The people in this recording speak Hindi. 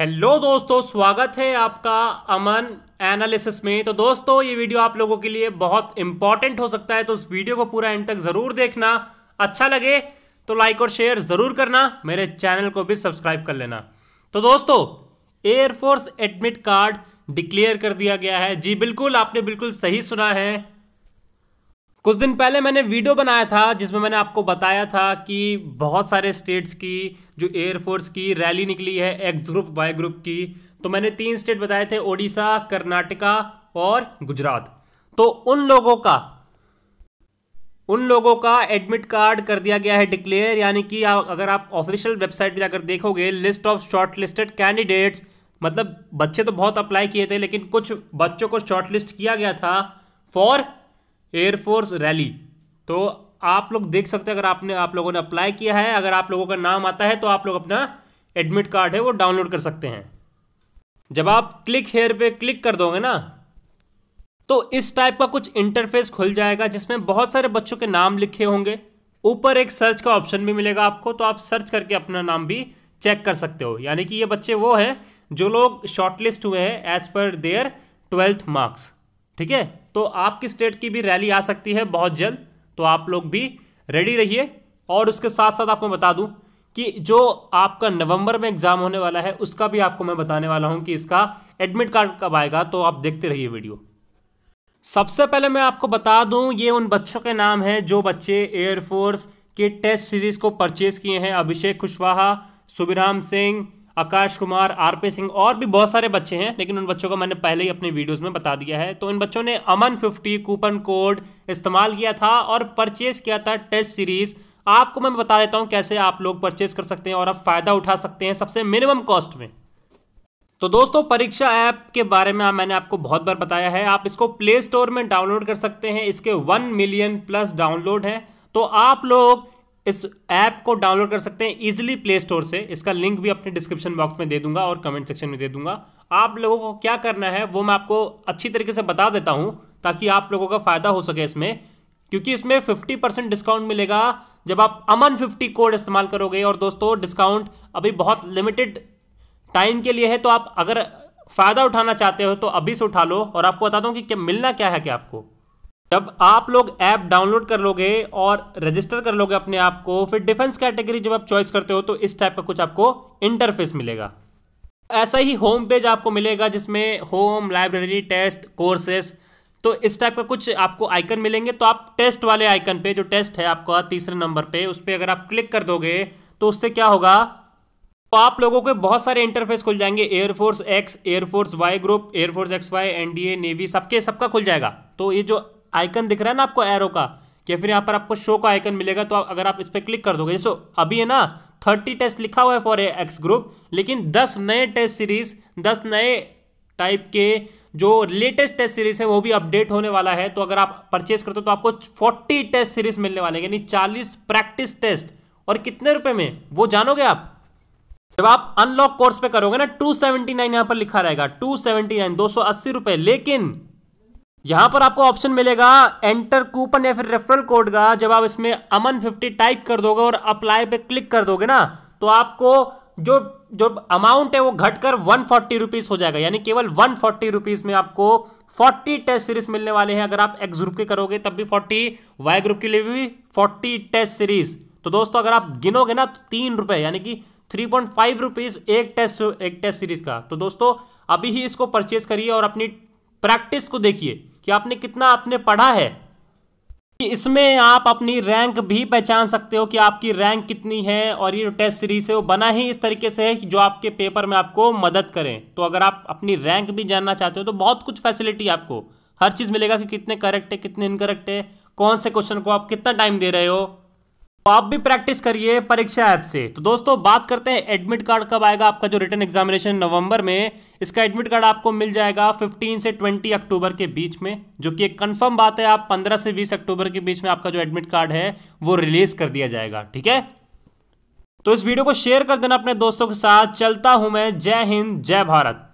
हेलो दोस्तों स्वागत है आपका अमन एनालिसिस में तो दोस्तों ये वीडियो आप लोगों के लिए बहुत इंपॉर्टेंट हो सकता है तो उस वीडियो को पूरा एंड तक ज़रूर देखना अच्छा लगे तो लाइक और शेयर ज़रूर करना मेरे चैनल को भी सब्सक्राइब कर लेना तो दोस्तों एयरफोर्स एडमिट कार्ड डिक्लेयर कर दिया गया है जी बिल्कुल आपने बिल्कुल सही सुना है कुछ दिन पहले मैंने वीडियो बनाया था जिसमें मैंने आपको बताया था कि बहुत सारे स्टेट्स की जो एयरफोर्स की रैली निकली है एक्स ग्रुप वाई ग्रुप की तो मैंने तीन स्टेट बताए थे ओडिशा कर्नाटका और गुजरात तो उन लोगों का उन लोगों का एडमिट कार्ड कर दिया गया है डिक्लेयर यानी कि आप अगर आप ऑफिशियल वेबसाइट पर जाकर देखोगे लिस्ट ऑफ शॉर्ट कैंडिडेट्स मतलब बच्चे तो बहुत अप्लाई किए थे लेकिन कुछ बच्चों को शॉर्टलिस्ट किया गया था फॉर एयरफोर्स रैली तो आप लोग देख सकते हैं अगर आपने आप लोगों ने अप्लाई किया है अगर आप लोगों का नाम आता है तो आप लोग अपना एडमिट कार्ड है वो डाउनलोड कर सकते हैं जब आप क्लिक हेयर पे क्लिक कर दोगे ना तो इस टाइप का कुछ इंटरफेस खुल जाएगा जिसमें बहुत सारे बच्चों के नाम लिखे होंगे ऊपर एक सर्च का ऑप्शन भी मिलेगा आपको तो आप सर्च करके अपना नाम भी चेक कर सकते हो यानी कि ये बच्चे वो हैं जो लोग शॉर्टलिस्ट हुए हैं as per there twelfth marks ठीक है तो आपकी स्टेट की भी रैली आ सकती है बहुत जल्द तो आप लोग भी रेडी रहिए और उसके साथ साथ आपको बता दूं कि जो आपका नवंबर में एग्ज़ाम होने वाला है उसका भी आपको मैं बताने वाला हूं कि इसका एडमिट कार्ड कब आएगा तो आप देखते रहिए वीडियो सबसे पहले मैं आपको बता दूं ये उन बच्चों के नाम हैं जो बच्चे एयरफोर्स के टेस्ट सीरीज़ को परचेज़ किए हैं अभिषेक कुशवाहा सुबिराम सिंह आकाश कुमार आर पी सिंह और भी बहुत सारे बच्चे हैं लेकिन उन बच्चों का मैंने पहले ही अपने वीडियोस में बता दिया है तो इन बच्चों ने अमन फिफ्टी कूपन कोड इस्तेमाल किया था और परचेज किया था टेस्ट सीरीज आपको मैं बता देता हूं कैसे आप लोग परचेज कर सकते हैं और आप फायदा उठा सकते हैं सबसे मिनिमम कॉस्ट में तो दोस्तों परीक्षा ऐप के बारे में मैंने आपको बहुत बार बताया है आप इसको प्ले स्टोर में डाउनलोड कर सकते हैं इसके वन मिलियन प्लस डाउनलोड है तो आप लोग इस ऐप को डाउनलोड कर सकते हैं इजिली प्ले स्टोर से इसका लिंक भी अपने डिस्क्रिप्शन बॉक्स में दे दूंगा और कमेंट सेक्शन में दे दूंगा आप लोगों को क्या करना है वो मैं आपको अच्छी तरीके से बता देता हूँ ताकि आप लोगों का फायदा हो सके इसमें क्योंकि इसमें 50 परसेंट डिस्काउंट मिलेगा जब आप अमन 50 कोड इस्तेमाल करोगे और दोस्तों डिस्काउंट अभी बहुत लिमिटेड टाइम के लिए है तो आप अगर फ़ायदा उठाना चाहते हो तो अभी से उठा लो और आपको बताता हूँ कि क्या मिलना क्या है क्या आपको जब आप लोग ऐप डाउनलोड कर लोगे और रजिस्टर कर लोगे अपने आप को फिर डिफेंस कैटेगरी जब आप चॉइस करते हो तो इस टाइप का कुछ आपको इंटरफेस मिलेगा ऐसा ही होम पेज आपको मिलेगा जिसमें होम लाइब्रेरी टेस्ट कोर्सेस तो इस टाइप का कुछ आपको आइकन मिलेंगे तो आप टेस्ट वाले आइकन पे जो टेस्ट है आपका तीसरे नंबर पे उस पर अगर आप क्लिक कर दोगे तो उससे क्या होगा तो आप लोगों के बहुत सारे इंटरफेस खुल जाएंगे air force X air force Y group air force X Y NDA navy सबके सबका खुल जाएगा तो ये जो आइकन दिख रहा है ना आपको एरो का या फिर यहाँ पर आपको शो का आइकन मिलेगा तो अगर आप इस पर क्लिक कर दोगे जैसे अभी है ना थर्टी टेस्ट लिखा हुआ है फॉर एक्स ग्रुप लेकिन दस नए टेस्ट सीरीज दस नए टाइप के जो लेटेस्ट टेस्ट सीरीज है वो भी अपडेट होने वाला है तो अगर आप परचेस करते हो तो आपको फोर्टी टेस्ट सीरीज मिलने वाले यानी चालीस प्रैक्टिस टेस्ट और कितने रुपए में वो जानोगे आप जब आप अनलॉक कोर्स पे करोगे ना 279 सेवेंटी यहां पर लिखा रहेगा 279 280 रुपए लेकिन यहां पर आपको ऑप्शन मिलेगा एंटर कूपन या फिर रेफरल कोड का जब आप इसमें अमन फिफ्टी टाइप कर दोगे और अप्लाई पे क्लिक कर दोगे ना तो आपको जो जो अमाउंट है वो घटकर वन फोर्टी रुपीज हो जाएगा यानी केवल वन फोर्टी रुपीज में आपको फोर्टी टेस्ट सीरीज मिलने वाले हैं अगर आप एक्स ग्रुप के करोगे तब भी फोर्टी वाई ग्रुप के लिए भी फोर्टी टेस्ट सीरीज तो दोस्तों अगर आप गिनोगे ना तो तीन रुपए यानी कि थ्री पॉइंट फाइव रुपीज एक टेस्ट एक टेस्ट सीरीज का तो दोस्तों अभी ही इसको परचेज करिए और अपनी प्रैक्टिस को देखिए कि आपने कितना आपने पढ़ा है इसमें आप अपनी रैंक भी पहचान सकते हो कि आपकी रैंक कितनी है और ये टेस्ट सीरीज है वो बना ही इस तरीके से है जो आपके पेपर में आपको मदद करें तो अगर आप अपनी रैंक भी जानना चाहते हो तो बहुत कुछ फैसिलिटी आपको हर चीज़ मिलेगा कि कितने करेक्ट है कितने इनकरेक्ट है कौन से क्वेश्चन को आप कितना टाइम दे रहे हो तो आप भी प्रैक्टिस करिए परीक्षा ऐप से तो दोस्तों बात करते हैं एडमिट कार्ड कब आएगा आपका जो रिटर्न एग्जामिनेशन नवंबर में इसका एडमिट कार्ड आपको मिल जाएगा 15 से 20 अक्टूबर के बीच में जो कि एक कंफर्म बात है आप 15 से 20 अक्टूबर के बीच में आपका जो एडमिट कार्ड है वो रिलीज कर दिया जाएगा ठीक है तो इस वीडियो को शेयर कर देना अपने दोस्तों के साथ चलता हूं मैं जय हिंद जय भारत